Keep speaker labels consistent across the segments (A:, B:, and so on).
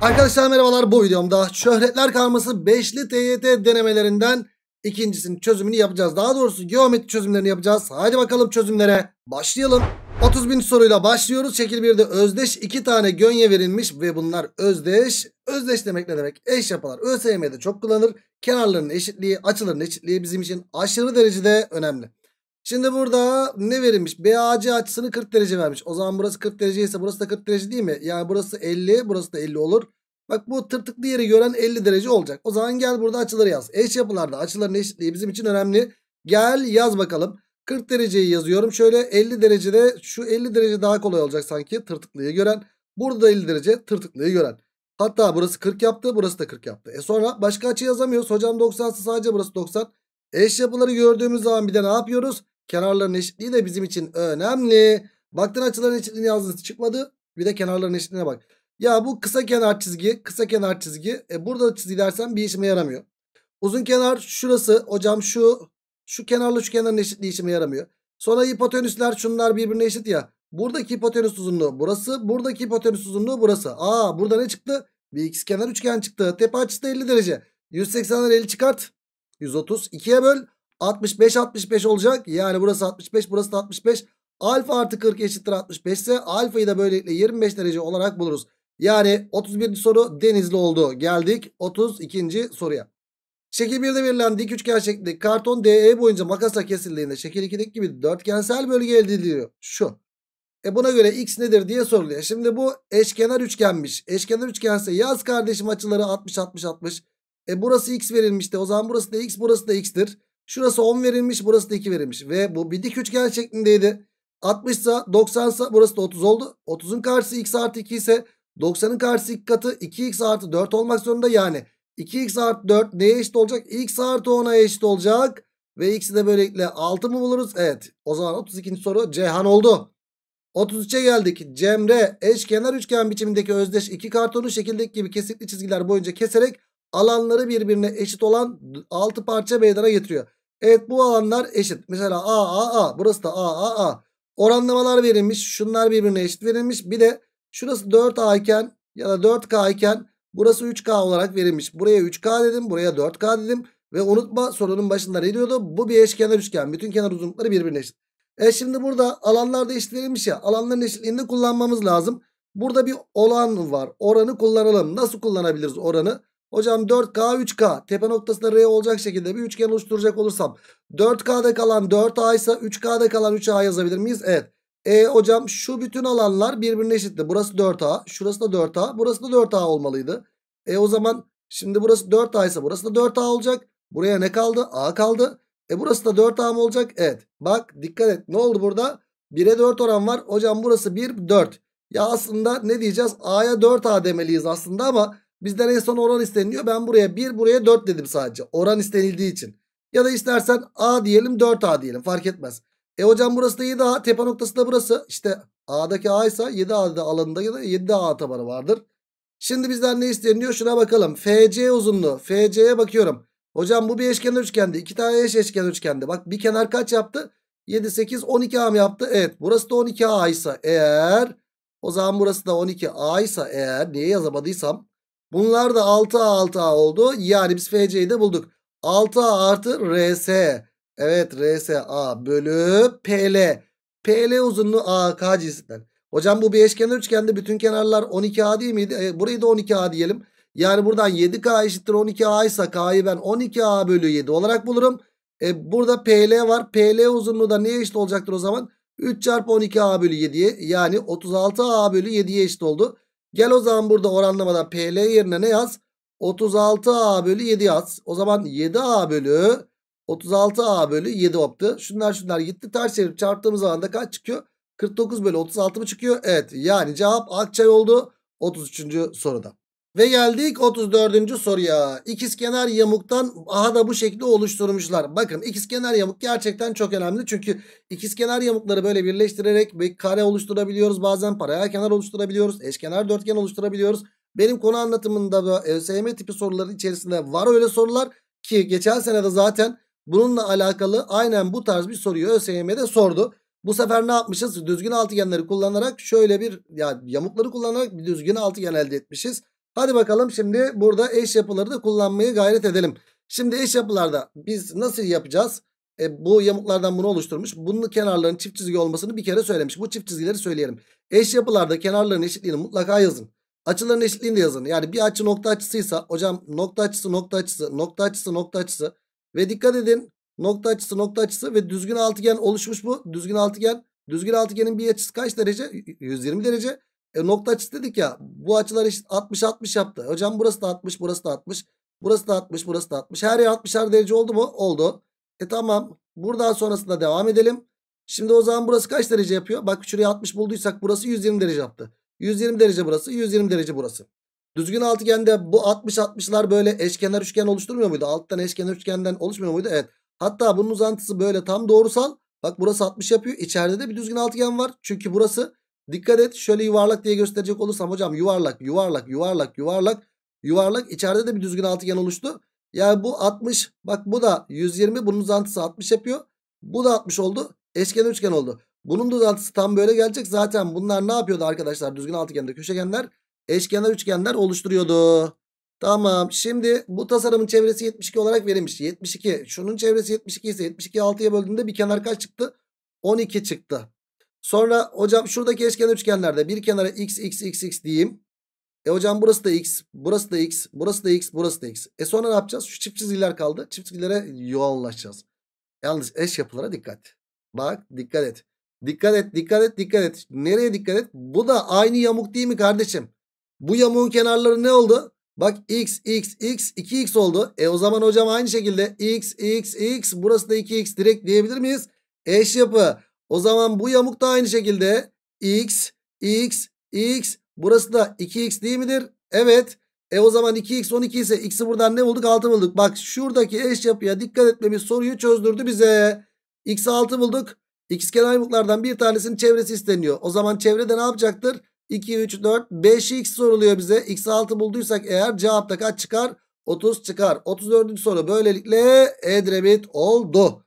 A: Arkadaşlar merhabalar bu videomda şöhretler karması beşli TYT denemelerinden ikincisinin çözümünü yapacağız. Daha doğrusu geometri çözümlerini yapacağız. Hadi bakalım çözümlere başlayalım. 30 bin soruyla başlıyoruz. Şekil 1'de özdeş 2 tane gönye verilmiş ve bunlar özdeş. Özdeş demek ne demek? Eş yapılar. ÖSYM'de çok kullanılır. Kenarların eşitliği, açıların eşitliği bizim için aşırı derecede önemli. Şimdi burada ne verilmiş? BAC açısını 40 derece vermiş. O zaman burası 40 derece ise burası da 40 derece değil mi? Yani burası 50, burası da 50 olur. Bak bu tırtıklı yeri gören 50 derece olacak. O zaman gel burada açıları yaz. Eş yapılarda açıların eşitliği bizim için önemli. Gel yaz bakalım. 40 dereceyi yazıyorum. Şöyle 50 derecede şu 50 derece daha kolay olacak sanki tırtıklıyı gören. Burada da 50 derece tırtıklıyı gören. Hatta burası 40 yaptı burası da 40 yaptı. E sonra başka açı yazamıyoruz. Hocam 90 sadece burası 90. Eş yapıları gördüğümüz zaman bir de ne yapıyoruz? Kenarların eşitliği de bizim için önemli. Baktın açıların eşitliğini yazdınız çıkmadı. Bir de kenarların eşitliğine bak. Ya bu kısa kenar çizgi, kısa kenar çizgi. E burada çizgi bir işime yaramıyor. Uzun kenar şurası hocam şu şu kenarla şu kenarın eşitliği işime yaramıyor. Sonra hipotenüsler şunlar birbirine eşit ya. Buradaki hipotenüs uzunluğu burası. Buradaki hipotenüs uzunluğu burası. Aa burada ne çıktı? Bir x kenar üçgen çıktı. Tepe açısı da 50 derece. 180'den 50 çıkart. 130. 2'ye böl. 65 65 olacak. Yani burası 65 burası da 65. Alfa artı 40 eşittir 65 ise alfayı da böylelikle 25 derece olarak buluruz. Yani 31. soru denizli oldu. Geldik 32. soruya. Şekil 1'de verilen dik üçgen şeklinde karton DE boyunca makasla kesildiğinde şekil 2'deki gibi dörtgensel bölge elde ediliyor. Şu. E buna göre x nedir diye soruluyor. Şimdi bu eşkenar üçgenmiş. Eşkenar üçgense yaz kardeşim açıları 60 60 60. E burası x verilmişti. O zaman burası da x burası da x'tir. Şurası 10 verilmiş burası da 2 verilmiş. Ve bu bir dik üçgen şeklindeydi. 60 ise 90 ise burası da 30 oldu. 30'un karşısı x artı 2 ise 90'ın karşısı 2 katı 2x artı 4 olmak zorunda. Yani 2x artı 4 neye eşit olacak? x artı 10'a eşit olacak. Ve x'i de böylelikle 6 mı buluruz? Evet. O zaman 32. soru Ceyhan oldu. 33'e geldik. Cemre eşkenar üçgen biçimindeki özdeş iki kartonu şekildeki gibi kesikli çizgiler boyunca keserek alanları birbirine eşit olan 6 parça meydana getiriyor. Evet bu alanlar eşit. Mesela A A A. Burası da A A A. Oranlamalar verilmiş. Şunlar birbirine eşit verilmiş. Bir de şurası 4A iken ya da 4K iken burası 3K olarak verilmiş. Buraya 3K dedim. Buraya 4K dedim. Ve unutma sorunun başında ne diyordu? Bu bir eşkenar üçgen. Bütün kenar uzunlukları birbirine eşit. E şimdi burada alanlarda eşit verilmiş ya. Alanların eşitliğini kullanmamız lazım. Burada bir olan var. Oranı kullanalım. Nasıl kullanabiliriz oranı? Hocam 4K 3K tepe noktasında R olacak şekilde bir üçgen oluşturacak olursam 4K'da kalan 4A ise 3K'da kalan 3A yazabilir miyiz? Evet. E hocam şu bütün alanlar birbirine eşitti. Burası 4A, şurası da 4A, burası da 4A olmalıydı. E o zaman şimdi burası 4A ise burası da 4A olacak. Buraya ne kaldı? A kaldı. E burası da 4A mı olacak? Evet. Bak dikkat et. Ne oldu burada? 1'e 4 oran var. Hocam burası 1, 4. Ya aslında ne diyeceğiz? A'ya 4A demeliyiz aslında ama Bizden en son oran isteniliyor. Ben buraya 1 buraya 4 dedim sadece. Oran istenildiği için. Ya da istersen A diyelim 4A diyelim fark etmez. E hocam burası da 7A tepe noktası da burası. İşte A'daki A ise 7A'da alanında ya da 7A tabanı vardır. Şimdi bizden ne isteniliyor şuna bakalım. FC uzunluğu. FC'ye bakıyorum. Hocam bu bir eşkenar üçgendi. İki tane eş eşkenar üçgendi. Bak bir kenar kaç yaptı? 7, 8, 12A mı yaptı? Evet. Burası da 12A ise eğer... O zaman burası da 12A ise eğer... Niye yazamadıysam... Bunlar da 6A 6A oldu. Yani biz FC'yi de bulduk. 6A artı RS. Evet RSA bölü PL. PL uzunluğu AK cinsinden. Hocam bu bir eşkenar üçgende bütün kenarlar 12A değil miydi? E, burayı da 12A diyelim. Yani buradan 7K eşittir 12A ise K'yı ben 12A bölü 7 olarak bulurum. E, burada PL var. PL uzunluğu da neye eşit olacaktır o zaman? 3 çarpı 12A bölü 7'ye yani 36A bölü 7'ye eşit oldu. Gel o zaman burada oranlamadan PL yerine ne yaz? 36A bölü 7 yaz. O zaman 7A bölü 36A bölü 7 optu. Şunlar şunlar gitti. Ters çevirip çarptığımız zaman da kaç çıkıyor? 49 bölü 36 mı çıkıyor? Evet yani cevap Akçay oldu 33. soruda. Ve geldik 34. soruya. İkizkenar yamuktan aha da bu şekli oluşturmuşlar. Bakın ikizkenar yamuk gerçekten çok önemli. Çünkü ikizkenar yamukları böyle birleştirerek bir kare oluşturabiliyoruz. Bazen paralel kenar oluşturabiliyoruz. Eşkenar dörtgen oluşturabiliyoruz. Benim konu anlatımında da ÖSYM e, tipi soruları içerisinde var öyle sorular ki geçen sene de zaten bununla alakalı aynen bu tarz bir soruyu ÖSYM'de sordu. Bu sefer ne yapmışız? Düzgün altıgenleri kullanarak şöyle bir ya yamukları kullanarak bir düzgün altıgen elde etmişiz. Hadi bakalım şimdi burada eş yapıları da kullanmaya gayret edelim. Şimdi eş yapılarda biz nasıl yapacağız? E, bu yamuklardan bunu oluşturmuş. Bunun kenarlarının çift çizgi olmasını bir kere söylemiş. Bu çift çizgileri söyleyelim. Eş yapılarda kenarların eşitliğini mutlaka yazın. Açıların eşitliğini de yazın. Yani bir açı nokta açısıysa hocam nokta açısı nokta açısı nokta açısı nokta açısı. Ve dikkat edin nokta açısı nokta açısı ve düzgün altıgen oluşmuş bu. Düzgün altıgen. Düzgün altıgenin bir açısı kaç derece? 120 derece. E, nokta açısı dedik ya bu açılar eşit 60-60 yaptı. E, hocam burası da 60 burası da 60. Burası da 60 burası da 60. Her yer 60'ar derece oldu mu? Oldu. E tamam buradan sonrasında devam edelim. Şimdi o zaman burası kaç derece yapıyor? Bak şuraya 60 bulduysak burası 120 derece yaptı. 120 derece burası 120 derece burası. Düzgün altıgende bu 60-60'lar böyle eşkenar üçgen oluşturmuyor muydu? Alttan eşkenar üçgenden oluşmuyor muydu? Evet. Hatta bunun uzantısı böyle tam doğrusal. Bak burası 60 yapıyor. İçeride de bir düzgün altıgen var. Çünkü burası Dikkat et şöyle yuvarlak diye gösterecek olursam hocam yuvarlak yuvarlak yuvarlak yuvarlak yuvarlak içeride de bir düzgün altıgen oluştu. Yani bu 60 bak bu da 120 bunun uzantısı 60 yapıyor. Bu da 60 oldu Eşkenar üçgen oldu. Bunun da uzantısı tam böyle gelecek zaten bunlar ne yapıyordu arkadaşlar düzgün altıgende köşegenler eşkenar üçgenler oluşturuyordu. Tamam şimdi bu tasarımın çevresi 72 olarak verilmiş. 72 şunun çevresi 72 ise 72'yi 6'ya böldüğünde bir kenar kaç çıktı? 12 çıktı. Sonra hocam şuradaki eşkenar üçgenlerde bir kenara x x x x diyeyim. E hocam burası da x, burası da x, burası da x, burası da x. E sonra ne yapacağız? Şu çift çizgiler kaldı. Çift çizgilere yoğunlaşacağız. Yalnız eş yapılara dikkat. Bak dikkat et. Dikkat et, dikkat et, dikkat et. Nereye dikkat et? Bu da aynı yamuk değil mi kardeşim? Bu yamuğun kenarları ne oldu? Bak x, x, x, 2x oldu. E o zaman hocam aynı şekilde x, x, x, burası da 2x direkt diyebilir miyiz? Eş yapı. O zaman bu yamuk da aynı şekilde x, x, x. Burası da 2x değil midir? Evet. E o zaman 2x 12 ise x'i buradan ne bulduk? 6 bulduk. Bak şuradaki eş yapıya dikkat etmemiz soruyu çözdürdü bize. x 6 bulduk. X kenar yamuklardan bir tanesinin çevresi isteniyor. O zaman çevrede ne yapacaktır? 2, 3, 4, 5x soruluyor bize. x 6 bulduysak eğer cevapta kaç çıkar? 30 çıkar. 34. soru böylelikle Edremit oldu.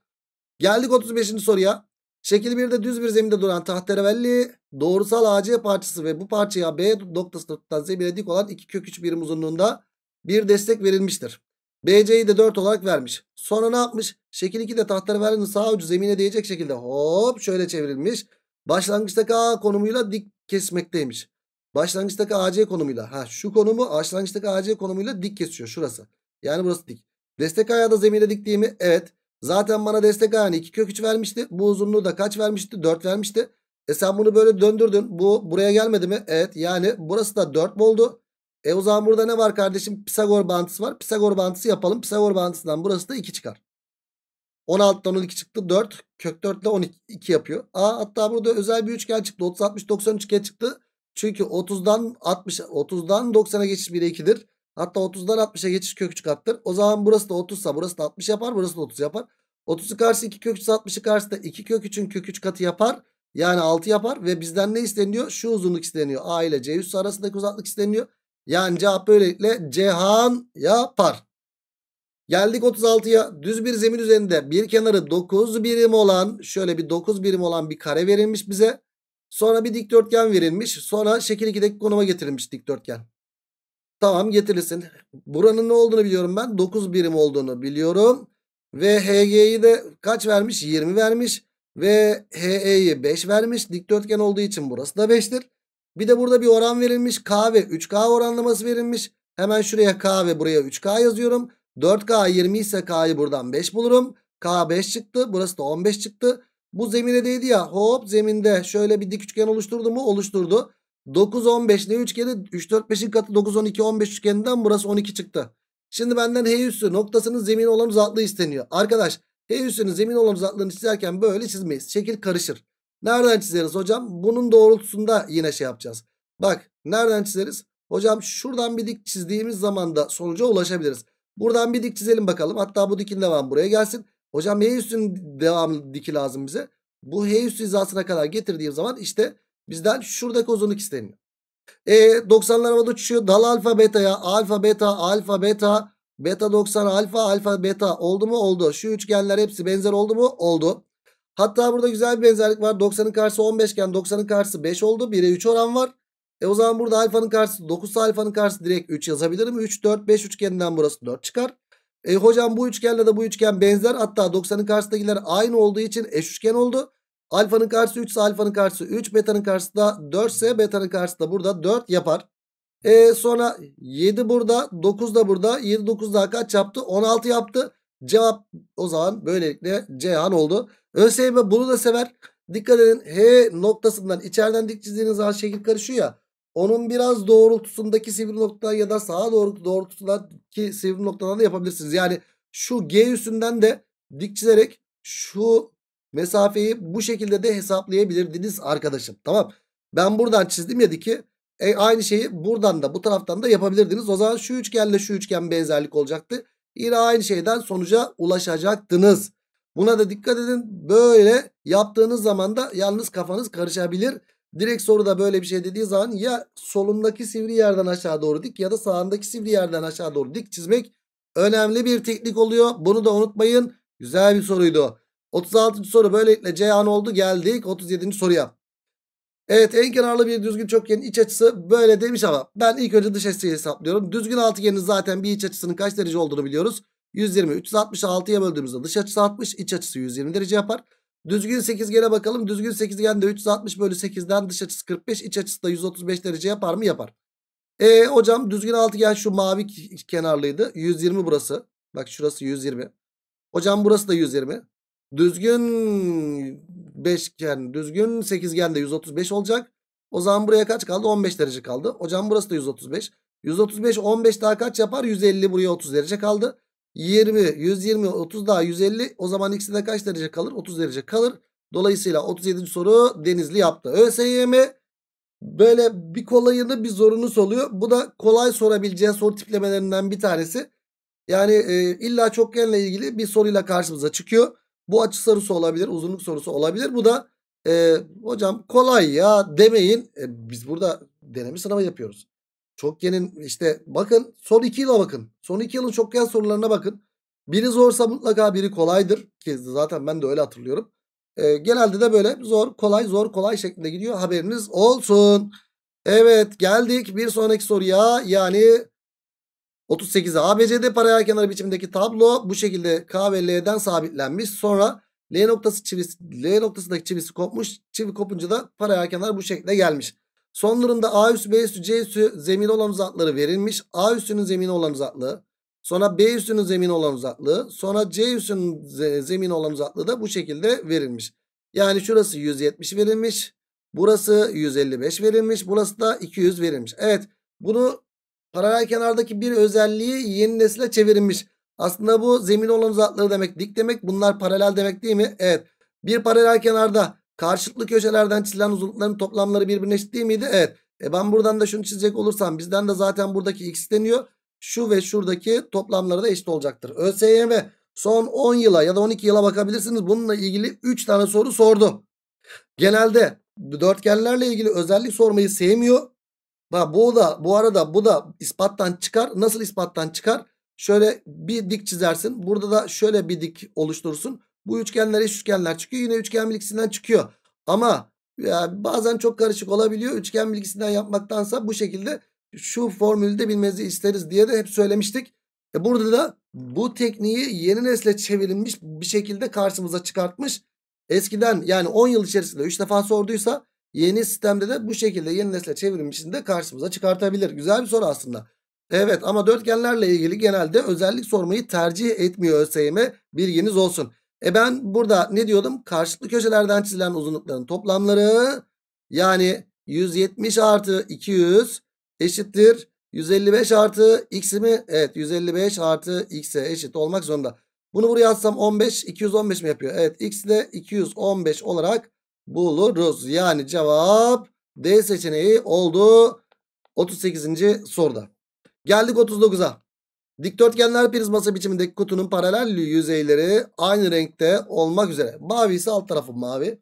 A: Geldik 35. soruya. Şekil 1'de düz bir zeminde duran tahterevelli doğrusal AC parçası ve bu parçaya B noktasında tutan zemine dik olan 2 kök 3 birim uzunluğunda bir destek verilmiştir. BC'yi de 4 olarak vermiş. Sonra ne yapmış? Şekil 2'de tahterevallinin sağ ucu zemine değecek şekilde hop şöyle çevrilmiş. Başlangıçtaki A konumuyla dik kesmekteymiş. Başlangıçtaki AC konumuyla. Ha şu konumu başlangıçtaki AC konumuyla dik kesiyor şurası. Yani burası dik. Destek ayağı da zemine dik değil mi? Evet. Zaten bana destek ayağını 2 kök 3 vermişti. Bu uzunluğu da kaç vermişti? 4 vermişti. E sen bunu böyle döndürdün. Bu buraya gelmedi mi? Evet yani burası da 4 oldu? E o zaman burada ne var kardeşim? Pisagor bağıntısı var. Pisagor bağıntısı yapalım. Pisagor bağıntısından burası da 2 çıkar. 16'dan 12 çıktı 4. Kök 4 ile 12 yapıyor. Aa, hatta burada özel bir üçgen çıktı. 30 60 90 üçgen çıktı. Çünkü 30'dan 60 30'dan 90'a geçiş 1'e 2'dir. Hatta 30'dan 60'a geçiş kök 3 kattır. O zaman burası da 30 sa burası da 60 yapar. Burası da 30 yapar. 30'u karşı 2 kök 3 60'ı karşı da 2 kök 3'ün kök 3 katı yapar. Yani 6 yapar ve bizden ne isteniyor? Şu uzunluk isteniyor. A ile C üssü arasındaki uzaklık isteniyor. Yani cevap böylelikle Cihan yapar. Geldik 36'ya. Düz bir zemin üzerinde bir kenarı 9 birim olan şöyle bir 9 birim olan bir kare verilmiş bize. Sonra bir dikdörtgen verilmiş. Sonra şekil 2'deki konuma getirilmiş dikdörtgen. Tamam getirilsin. Buranın ne olduğunu biliyorum ben. 9 birim olduğunu biliyorum. Ve HG'yi de kaç vermiş? 20 vermiş. Ve HE'yi 5 vermiş. Dikdörtgen olduğu için burası da 5'tir. Bir de burada bir oran verilmiş. K ve 3K oranlaması verilmiş. Hemen şuraya K ve buraya 3K yazıyorum. 4K 20 ise K'yı buradan 5 bulurum. K 5 çıktı. Burası da 15 çıktı. Bu zemine değdi ya. Hop zeminde şöyle bir dik üçgen oluşturdu mu? Oluşturdu. 9 15 ne üçgeni 3 4 5'in katı 9 12 15 üçgeninden burası 12 çıktı. Şimdi benden H üssü noktasının zemin olan uzaklığı isteniyor. Arkadaş H üssünün zemin olan uzaklığını çizerken böyle çizmeyiz. Şekil karışır. Nereden çizeriz hocam? Bunun doğrultusunda yine şey yapacağız. Bak nereden çizeriz? Hocam şuradan bir dik çizdiğimiz zaman da sonuca ulaşabiliriz. Buradan bir dik çizelim bakalım. Hatta bu dikin devam buraya gelsin. Hocam H üstünün devamlı diki lazım bize. Bu H üstü hizasına kadar getirdiğim zaman işte Bizden şuradaki ozonluk isteniyor. E 90'lar havada uçuşuyor. Dal alfa betaya, alfa beta, alfa beta, beta 90, alfa, alfa beta. Oldu mu? Oldu. Şu üçgenler hepsi benzer oldu mu? Oldu. Hatta burada güzel bir benzerlik var. 90'ın karşısı 15 iken 90'ın karşısı 5 oldu. 1'e 3 oran var. E o zaman burada alfanın karşısı 9 alfanın karşısı direkt 3 yazabilirim. 3, 4, 5 üçgeninden burası 4 çıkar. E hocam bu üçgenle de bu üçgen benzer. Hatta 90'ın karşısındakiler aynı olduğu için eş üçgen oldu. Alfanın karşısı 3 ise alfanın karşısı 3. Betanın karşısı da 4 ise betanın karşısı da burada 4 yapar. E sonra 7 burada 9 da burada 7 9 daha kaç yaptı? 16 yaptı. Cevap o zaman böylelikle Cihan oldu. ÖSYM bunu da sever. Dikkat edin H noktasından içeriden dik çizdiğiniz zaman şekil karışıyor ya. Onun biraz doğrultusundaki sivri noktadan ya da sağa doğru doğrultusundaki sivri noktadan da yapabilirsiniz. Yani şu G üstünden de dik çizerek şu Mesafeyi bu şekilde de hesaplayabilirdiniz arkadaşım. Tamam. Ben buradan çizdim ya ki E, aynı şeyi buradan da bu taraftan da yapabilirdiniz. O zaman şu üçgenle şu üçgen benzerlik olacaktı. Yine aynı şeyden sonuca ulaşacaktınız. Buna da dikkat edin. Böyle yaptığınız zaman da yalnız kafanız karışabilir. Direkt soruda böyle bir şey dediği zaman ya solundaki sivri yerden aşağı doğru dik ya da sağındaki sivri yerden aşağı doğru dik çizmek önemli bir teknik oluyor. Bunu da unutmayın. Güzel bir soruydu. 36. soru böylelikle Ceyhan oldu geldik 37. soruya. Evet en kenarlı bir düzgün çokgenin iç açısı böyle demiş ama ben ilk önce dış açıyı hesaplıyorum. Düzgün altıgenin zaten bir iç açısının kaç derece olduğunu biliyoruz. 120 366'ya böldüğümüzde dış açısı 60 iç açısı 120 derece yapar. Düzgün sekizgene bakalım. Düzgün sekizgen de 360 bölü 8'den dış açısı 45 iç açısı da 135 derece yapar mı? Yapar. E hocam düzgün altıgen şu mavi kenarlıydı. 120 burası. Bak şurası 120. Hocam burası da 120 düzgün beşgen, düzgün sekizgen de 135 olacak. O zaman buraya kaç kaldı? 15 derece kaldı. Hocam burası da 135. 135 15 daha kaç yapar? 150 buraya 30 derece kaldı. 20, 120, 30 daha 150. O zaman ikisi de kaç derece kalır? 30 derece kalır. Dolayısıyla 37. soru Denizli yaptı. ÖSYM böyle bir kolayını bir zorunu soluyor. Bu da kolay sorabileceği soru tiplemelerinden bir tanesi. Yani e, illa çokgenle ilgili bir soruyla karşımıza çıkıyor. Bu açı sorusu olabilir. Uzunluk sorusu olabilir. Bu da e, hocam kolay ya demeyin. E, biz burada deneme sınavı yapıyoruz. Çok yeni işte bakın son iki yıla bakın. Son iki yılın çok yeni sorularına bakın. Biri zorsa mutlaka biri kolaydır. Ki zaten ben de öyle hatırlıyorum. E, genelde de böyle zor kolay zor kolay şeklinde gidiyor. Haberiniz olsun. Evet geldik bir sonraki soruya. Yani 38'e ABCD paralel kenar biçimindeki tablo bu şekilde K ve L'den sabitlenmiş. Sonra L noktası çivisi, L noktasındaki çivisi kopmuş. Çivi kopunca da paralel bu şekilde gelmiş. Son durumda A üssü, B üssü, C üssü zemin olan uzakları verilmiş. A üssünün zemin olan uzaklığı. Sonra B üssünün zemin olan uzaklığı. Sonra C üssünün zemin olan uzaklığı da bu şekilde verilmiş. Yani şurası 170 verilmiş. Burası 155 verilmiş. Burası da 200 verilmiş. Evet bunu Paralel kenardaki bir özelliği yeni nesile çevirilmiş. Aslında bu zemin olan uzaklığı demek. Dik demek. Bunlar paralel demek değil mi? Evet. Bir paralel kenarda karşılıklı köşelerden çizilen uzunlukların toplamları birbirine eşit değil miydi? Evet. E ben buradan da şunu çizecek olursam bizden de zaten buradaki x deniyor, Şu ve şuradaki toplamları da eşit olacaktır. ÖSYM son 10 yıla ya da 12 yıla bakabilirsiniz. Bununla ilgili 3 tane soru sordu. Genelde dörtgenlerle ilgili özellik sormayı sevmiyor. Ha, bu da bu arada bu da ispattan çıkar. Nasıl ispattan çıkar? Şöyle bir dik çizersin. Burada da şöyle bir dik oluşturursun. Bu üçgenler eş üçgenler çıkıyor. Yine üçgen bilgisinden çıkıyor. Ama ya bazen çok karışık olabiliyor. Üçgen bilgisinden yapmaktansa bu şekilde şu formülü de bilmenizi isteriz diye de hep söylemiştik. E burada da bu tekniği yeni nesle çevrilmiş bir şekilde karşımıza çıkartmış. Eskiden yani 10 yıl içerisinde 3 defa sorduysa Yeni sistemde de bu şekilde yeni nesle çevrim içinde karşımıza çıkartabilir. Güzel bir soru aslında. Evet ama dörtgenlerle ilgili genelde özellik sormayı tercih etmiyor ÖSYM bilginiz olsun. E ben burada ne diyordum? Karşılıklı köşelerden çizilen uzunlukların toplamları yani 170 artı 200 eşittir 155 artı x mi? Evet 155 artı x'e eşit olmak zorunda. Bunu buraya atsam 15 215 mi yapıyor? Evet x de 215 olarak buluruz. Yani cevap D seçeneği oldu 38. soruda. Geldik 39'a. Dikdörtgenler prizması biçimindeki kutunun paralel yüzeyleri aynı renkte olmak üzere. Mavi ise alt tarafı mavi.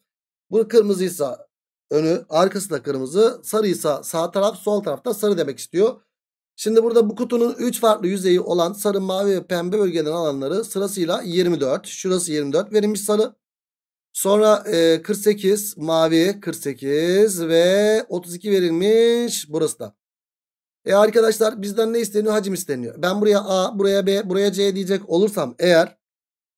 A: Bu kırmızıysa önü, arkası da kırmızı. Sarıysa sağ taraf, sol tarafta sarı demek istiyor. Şimdi burada bu kutunun 3 farklı yüzeyi olan sarı, mavi ve pembe bölgeden alanları sırasıyla 24. Şurası 24 verilmiş sarı. Sonra e, 48 mavi 48 ve 32 verilmiş burası da. E arkadaşlar bizden ne isteniyor? Hacim isteniyor. Ben buraya A, buraya B, buraya C diyecek olursam eğer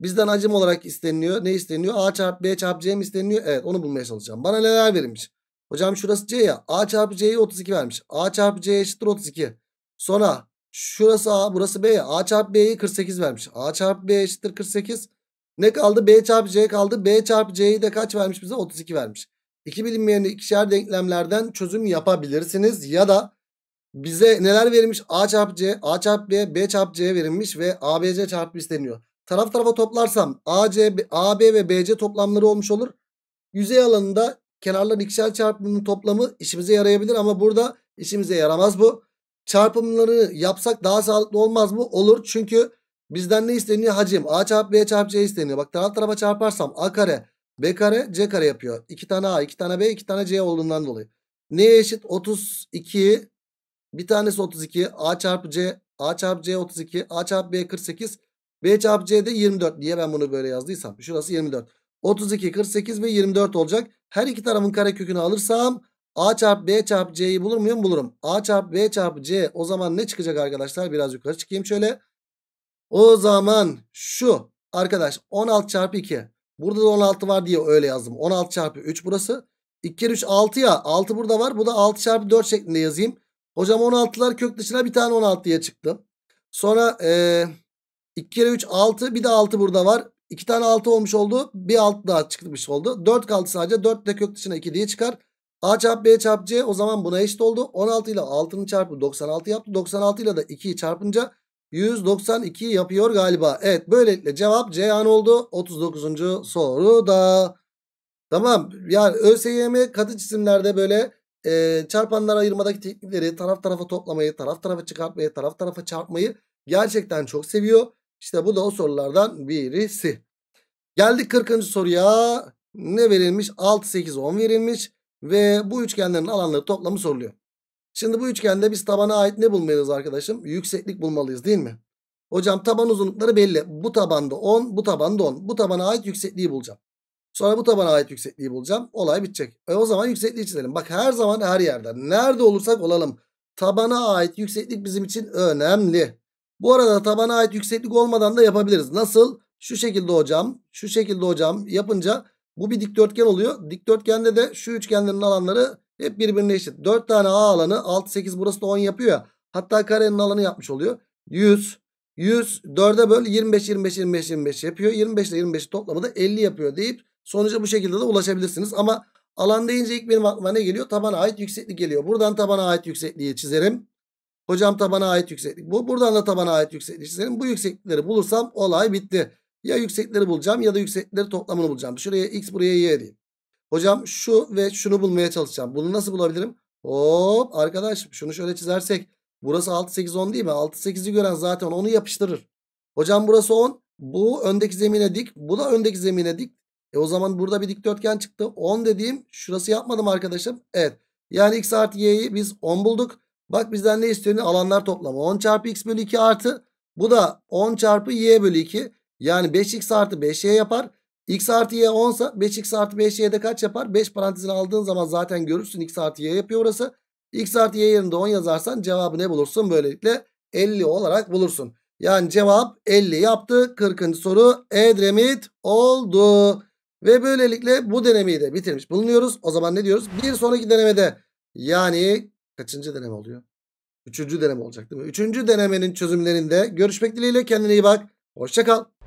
A: bizden hacim olarak isteniyor. Ne isteniyor? A çarpı B çarpı C mi isteniyor? Evet onu bulmaya çalışacağım. Bana neler verilmiş? Hocam şurası C ya. A çarpı C'yi 32 vermiş. A çarpı C eşittir 32. Sonra şurası A burası B ya. A çarpı B'yi 48 vermiş. A çarpı B eşittir 48. Ne kaldı? B çarpı C kaldı. B çarpı C'yi de kaç vermiş bize? 32 vermiş. İki bilinmeyeni ikişer denklemlerden çözüm yapabilirsiniz. Ya da bize neler verilmiş? A çarpı C, A çarpı B, B çarpı C verilmiş ve ABC çarpı isteniyor. Taraf tarafa toplarsam AC, AB ve BC toplamları olmuş olur. Yüzey alanında kenarların ikişer çarpımının toplamı işimize yarayabilir ama burada işimize yaramaz bu. Çarpımları yapsak daha sağlıklı olmaz mı? Olur çünkü Bizden ne isteniyor hacim? A çarpı B çarpı C isteniyor. Bak alt tarafa çarparsam A kare B kare C kare yapıyor. 2 tane A 2 tane B 2 tane C olduğundan dolayı. Neye eşit? 32 bir tanesi 32 A çarpı C A çarpı C 32 A çarpı B 48 B çarpı C de 24. diye ben bunu böyle yazdıysam? Şurası 24. 32 48 ve 24 olacak. Her iki tarafın kare kökünü alırsam A çarpı B çarpı C'yi bulur muyum? Bulurum. A çarpı B çarpı C o zaman ne çıkacak arkadaşlar? Biraz yukarı çıkayım şöyle. O zaman şu arkadaş 16 çarpı 2. Burada da 16 var diye öyle yazdım. 16 çarpı 3 burası. 2 kere 3 6 ya. 6 burada var. Bu da 6 çarpı 4 şeklinde yazayım. Hocam 16'lar kök dışına bir tane 16 diye çıktı. Sonra e, 2 kere 3 6 bir de 6 burada var. 2 tane 6 olmuş oldu. Bir 6 daha çıkmış oldu. 4 kaldı sadece. 4 de kök dışına 2 diye çıkar. A çarpı B çarpı C o zaman buna eşit oldu. 16 ile 6'nın çarpı 96 yaptı. 96 ile de 2'yi çarpınca 192 yapıyor galiba. Evet böylelikle cevap Ceyhan oldu. 39. soru da. Tamam yani ÖSYM katı cisimlerde böyle e, çarpanlar ayırmadaki teknikleri taraf tarafa toplamayı, taraf tarafa çıkartmayı, taraf tarafa çarpmayı gerçekten çok seviyor. İşte bu da o sorulardan birisi. Geldik 40. soruya. Ne verilmiş? 6, 8, 10 verilmiş. Ve bu üçgenlerin alanları toplamı soruluyor. Şimdi bu üçgende biz tabana ait ne bulmalıyız arkadaşım? Yükseklik bulmalıyız değil mi? Hocam taban uzunlukları belli. Bu tabanda 10, bu tabanda 10. Bu tabana ait yüksekliği bulacağım. Sonra bu tabana ait yüksekliği bulacağım. Olay bitecek. E o zaman yüksekliği çizelim. Bak her zaman her yerde, Nerede olursak olalım. Tabana ait yükseklik bizim için önemli. Bu arada tabana ait yükseklik olmadan da yapabiliriz. Nasıl? Şu şekilde hocam. Şu şekilde hocam yapınca bu bir dikdörtgen oluyor. Dikdörtgende de şu üçgenlerin alanları hep birbirine eşit. 4 tane A alanı 6 8 burası da 10 yapıyor ya. Hatta karenin alanı yapmış oluyor. 100. 100 4'e böl 25 25 25 25 yapıyor. 25 ile 25 toplamı da 50 yapıyor deyip sonuca bu şekilde de ulaşabilirsiniz. Ama alan deyince ilk benim aklıma ne geliyor? Tabana ait yükseklik geliyor. Buradan tabana ait yüksekliği çizerim. Hocam tabana ait yükseklik bu. Buradan da tabana ait yüksekliği çizerim. Bu yükseklikleri bulursam olay bitti. Ya yüksekleri bulacağım ya da yüksekleri toplamını bulacağım. Şuraya x buraya y diyeyim. Hocam şu ve şunu bulmaya çalışacağım. Bunu nasıl bulabilirim? Hop arkadaş şunu şöyle çizersek. Burası 6 8 10 değil mi? 6 8'i gören zaten onu yapıştırır. Hocam burası 10. Bu öndeki zemine dik. Bu da öndeki zemine dik. E o zaman burada bir dikdörtgen çıktı. 10 dediğim şurası yapmadım arkadaşım. Evet. Yani x artı y'yi biz 10 bulduk. Bak bizden ne istiyor? Alanlar toplamı. 10 çarpı x bölü 2 artı. Bu da 10 çarpı y bölü 2. Yani 5x artı 5y yapar. X artı y 10 sa 5x artı 5y'de kaç yapar? 5 parantezini aldığın zaman zaten görürsün x artı y yapıyor orası. X artı y yerinde 10 yazarsan cevabı ne bulursun? Böylelikle 50 olarak bulursun. Yani cevap 50 yaptı. 40. soru Edremit oldu. Ve böylelikle bu denemeyi de bitirmiş bulunuyoruz. O zaman ne diyoruz? Bir sonraki denemede yani kaçıncı deneme oluyor? Üçüncü deneme olacak değil mi? Üçüncü denemenin çözümlerinde görüşmek dileğiyle kendine iyi bak. Hoşçakal.